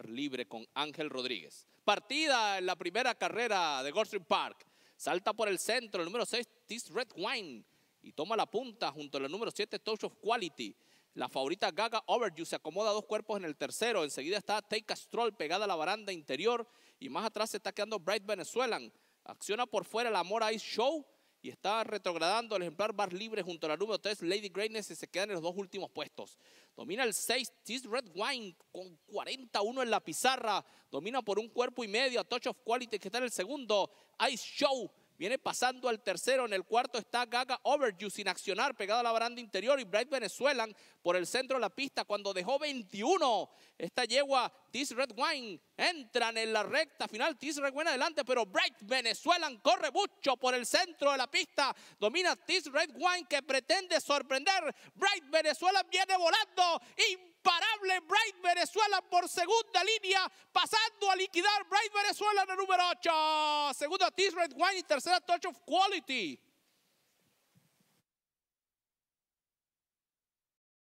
libre con Ángel Rodríguez. Partida en la primera carrera de Goldstream Park. Salta por el centro el número 6, Tis Red Wine. Y toma la punta junto al número 7, Touch of Quality. La favorita Gaga Overdue, se acomoda dos cuerpos en el tercero. Enseguida está Take a Stroll pegada a la baranda interior. Y más atrás se está quedando Bright Venezuelan. Acciona por fuera la Amor Ice Show y está retrogradando. El ejemplar Bar Libre junto a la número 3, Lady Greatness, y se quedan en los dos últimos puestos. Domina el 6, Tiz Red Wine, con 41 en la pizarra. Domina por un cuerpo y medio a Touch of Quality, que está en el segundo. Ice Show Viene pasando al tercero. En el cuarto está Gaga Overdue sin accionar, pegado a la baranda interior. Y Bright Venezuelan por el centro de la pista cuando dejó 21. Esta yegua, This Red Wine, entran en la recta final. This Red Wine adelante, pero Bright Venezuelan corre mucho por el centro de la pista. Domina This Red Wine que pretende sorprender. Bright Venezuela viene volando. Y Venezuela por segunda línea, pasando a liquidar Bright Venezuela en el número 8. Segunda, Tisred Wine y tercera, Touch of Quality.